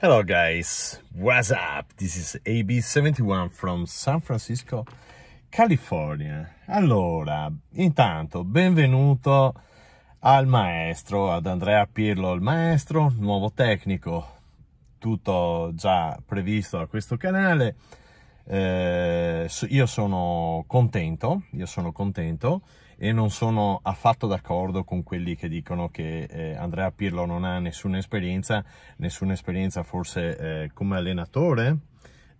Hello guys, what's up? This is AB71 from San Francisco, California. Allora, intanto benvenuto al maestro, ad Andrea Pirlo il maestro, nuovo tecnico, tutto già previsto a questo canale. Eh, io sono contento, io sono contento e non sono affatto d'accordo con quelli che dicono che eh, Andrea Pirlo non ha nessuna esperienza, nessuna esperienza forse eh, come allenatore,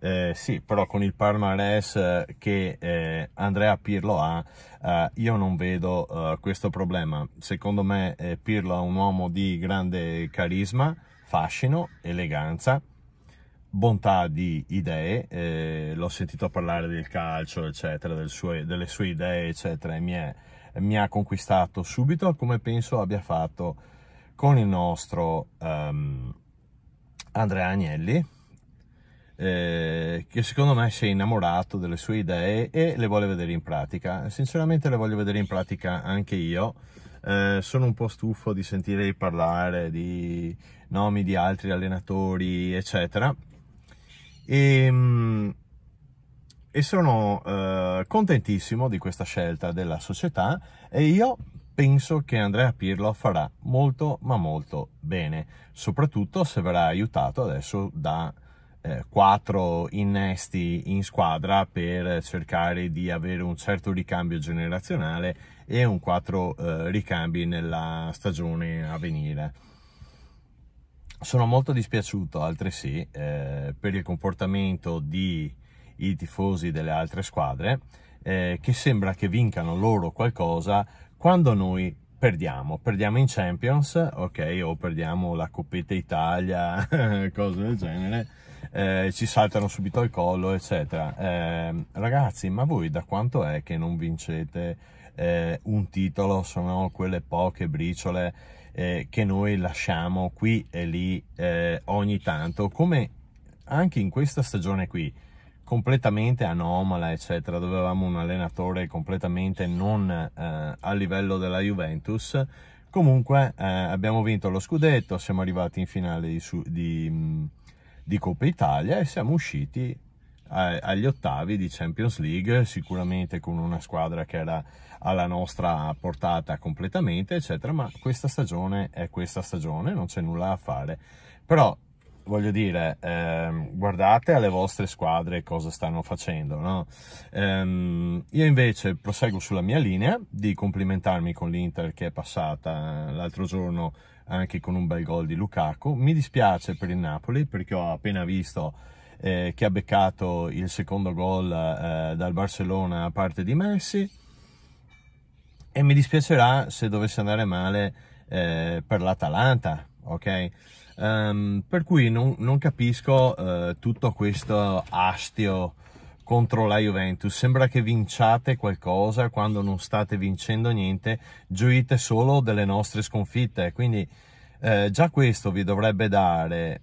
eh, sì, però con il palmarès eh, che eh, Andrea Pirlo ha, eh, io non vedo eh, questo problema. Secondo me eh, Pirlo è un uomo di grande carisma, fascino, eleganza, bontà di idee, eh, l'ho sentito parlare del calcio, eccetera, del sue, delle sue idee, eccetera, e mi, è, mi, ha conquistato subito, come penso abbia fatto con il nostro um, Andrea Agnelli, eh, che secondo me si è innamorato delle sue idee e le vuole vedere in pratica. Sinceramente le voglio vedere in pratica anche io. Eh, sono un po' stufo di sentire parlare di nomi di altri allenatori, eccetera e, ehm, e sono eh, contentissimo di questa scelta della società e io penso che Andrea Pirlo farà molto ma molto bene, soprattutto se verrà aiutato adesso da eh, quattro innesti in squadra per cercare di avere un certo ricambio generazionale e un quattro eh, ricambi nella stagione a venire. Sono molto dispiaciuto altresì eh, per il comportamento di i tifosi delle altre squadre eh, che sembra che vincano loro qualcosa quando noi perdiamo, perdiamo in Champions, ok, o perdiamo la Coppetta Italia, cose del genere, eh, ci saltano subito al collo, eccetera. Eh, ragazzi, ma voi da quanto è che non vincete eh, un titolo? Sono quelle poche briciole eh, che noi lasciamo qui e lì eh, ogni tanto, come anche in questa stagione qui, completamente anomala, eccetera, dove avevamo un allenatore completamente non eh, a livello della Juventus. Comunque eh, abbiamo vinto lo scudetto, siamo arrivati in finale di, di, di Coppa Italia e siamo usciti agli ottavi di Champions League, sicuramente con una squadra che era alla nostra portata completamente, eccetera, ma questa stagione è questa stagione, non c'è nulla da fare. Però voglio dire, ehm, guardate alle vostre squadre cosa stanno facendo. No? Ehm, io invece proseguo sulla mia linea di complimentarmi con l'Inter che è passata eh, l'altro giorno anche con un bel gol di Lukaku. Mi dispiace per il Napoli perché ho appena visto eh, che ha beccato il secondo gol eh, dal Barcellona a parte di Messi e mi dispiacerà se dovesse andare male eh, per l'Atalanta, ok? Um, per cui non, non capisco eh, tutto questo astio contro la Juventus. Sembra che vinciate qualcosa quando non state vincendo niente, gioite solo delle nostre sconfitte. Quindi eh, già questo vi dovrebbe dare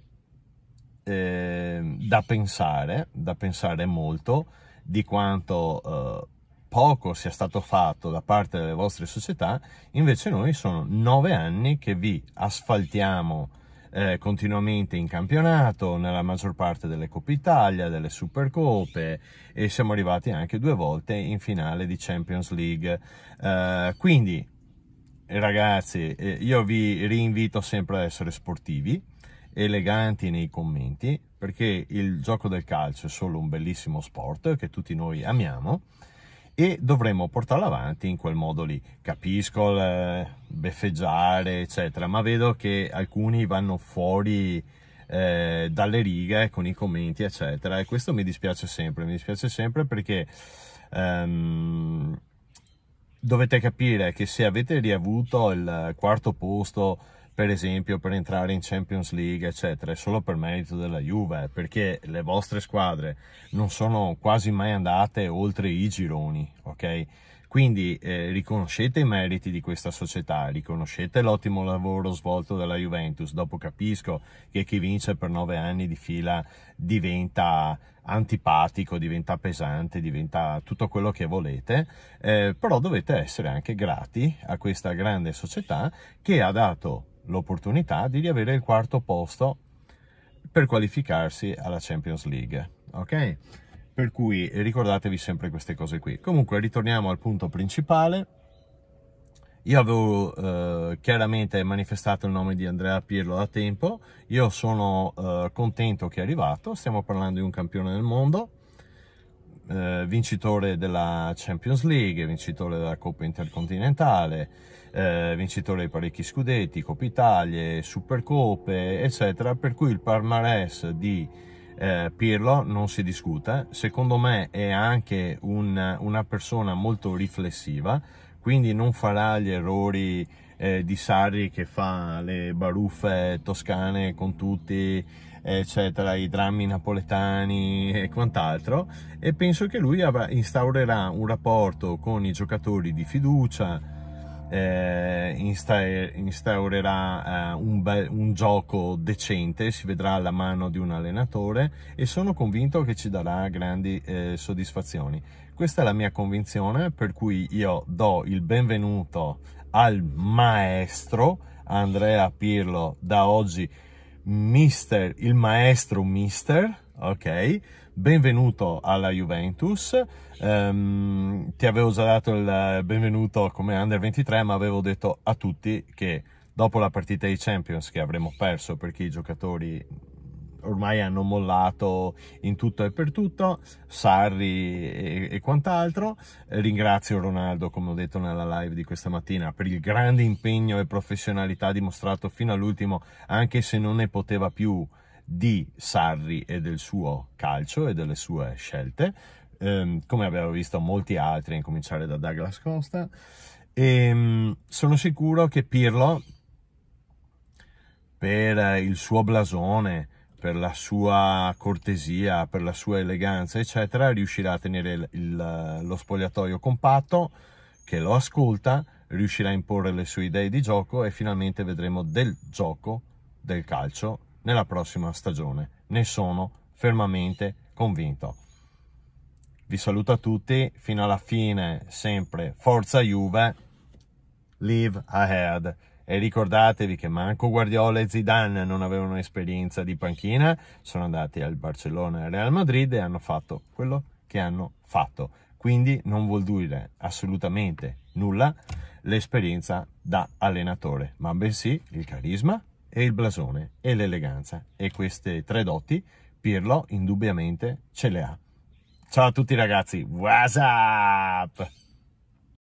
Ehm, da pensare, da pensare molto di quanto eh, poco sia stato fatto da parte delle vostre società, invece noi sono nove anni che vi asfaltiamo eh, continuamente in campionato, nella maggior parte delle Coppe Italia, delle Supercoppe e siamo arrivati anche due volte in finale di Champions League. Eh, quindi, ragazzi, eh, io vi rinvito sempre ad essere sportivi eleganti nei commenti, perché il gioco del calcio è solo un bellissimo sport che tutti noi amiamo e dovremmo portarlo avanti in quel modo lì. Capisco il eh, beffeggiare, eccetera, ma vedo che alcuni vanno fuori eh, dalle righe con i commenti, eccetera, e questo mi dispiace sempre, mi dispiace sempre perché ehm, dovete capire che se avete riavuto il quarto posto per esempio per entrare in Champions League eccetera è solo per merito della Juve perché le vostre squadre non sono quasi mai andate oltre i gironi ok quindi eh, riconoscete i meriti di questa società, riconoscete l'ottimo lavoro svolto dalla Juventus, dopo capisco che chi vince per nove anni di fila diventa antipatico, diventa pesante, diventa tutto quello che volete, eh, però dovete essere anche grati a questa grande società che ha dato l'opportunità di riavere il quarto posto per qualificarsi alla Champions League. Ok? Per cui ricordatevi sempre queste cose qui. Comunque ritorniamo al punto principale. Io avevo eh, chiaramente manifestato il nome di Andrea Pirlo da tempo, io sono eh, contento che è arrivato, stiamo parlando di un campione del mondo, eh, vincitore della Champions League, vincitore della Coppa Intercontinentale, eh, vincitore di parecchi scudetti, Coppa Italia, Supercoppe, eccetera, per cui il palmarès di eh, Pirlo non si discute, secondo me è anche un, una persona molto riflessiva, quindi non farà gli errori eh, di Sarri che fa le baruffe toscane con tutti eccetera, i drammi napoletani e quant'altro e penso che lui instaurerà un rapporto con i giocatori di fiducia, eh, instaurerà eh, un, un, gioco decente, si vedrà alla mano di un allenatore e sono convinto che ci darà grandi eh, soddisfazioni. Questa è la mia convinzione, per cui io do il benvenuto al maestro Andrea Pirlo da oggi mister, il maestro mister, ok? Benvenuto alla Juventus. Um, ti avevo già dato il benvenuto come under 23, ma avevo detto a tutti che dopo la partita dei Champions che avremmo perso perché i giocatori ormai hanno mollato in tutto e per tutto, Sarri e, e quant'altro. Ringrazio Ronaldo, come ho detto nella live di questa mattina, per il grande impegno e professionalità dimostrato fino all'ultimo, anche se non ne poteva più di Sarri e del suo calcio e delle sue scelte, ehm, come abbiamo visto molti altri, a cominciare da Douglas Costa. E, ehm, sono sicuro che Pirlo, per il suo blasone, per la sua cortesia, per la sua eleganza, eccetera, riuscirà a tenere il, il, lo spogliatoio compatto, che lo ascolta, riuscirà a imporre le sue idee di gioco e finalmente vedremo del gioco, del calcio, nella prossima stagione. Ne sono fermamente convinto. Vi saluto a tutti, fino alla fine sempre Forza Juve, live ahead. E ricordatevi che manco Guardiola e Zidane non avevano esperienza di panchina, sono andati al Barcellona e al Real Madrid e hanno fatto quello che hanno fatto. Quindi non vuol dire assolutamente nulla l'esperienza da allenatore, ma bensì il carisma e il blasone e l'eleganza. E queste tre doti Pirlo indubbiamente ce le ha. Ciao a tutti ragazzi, what's up?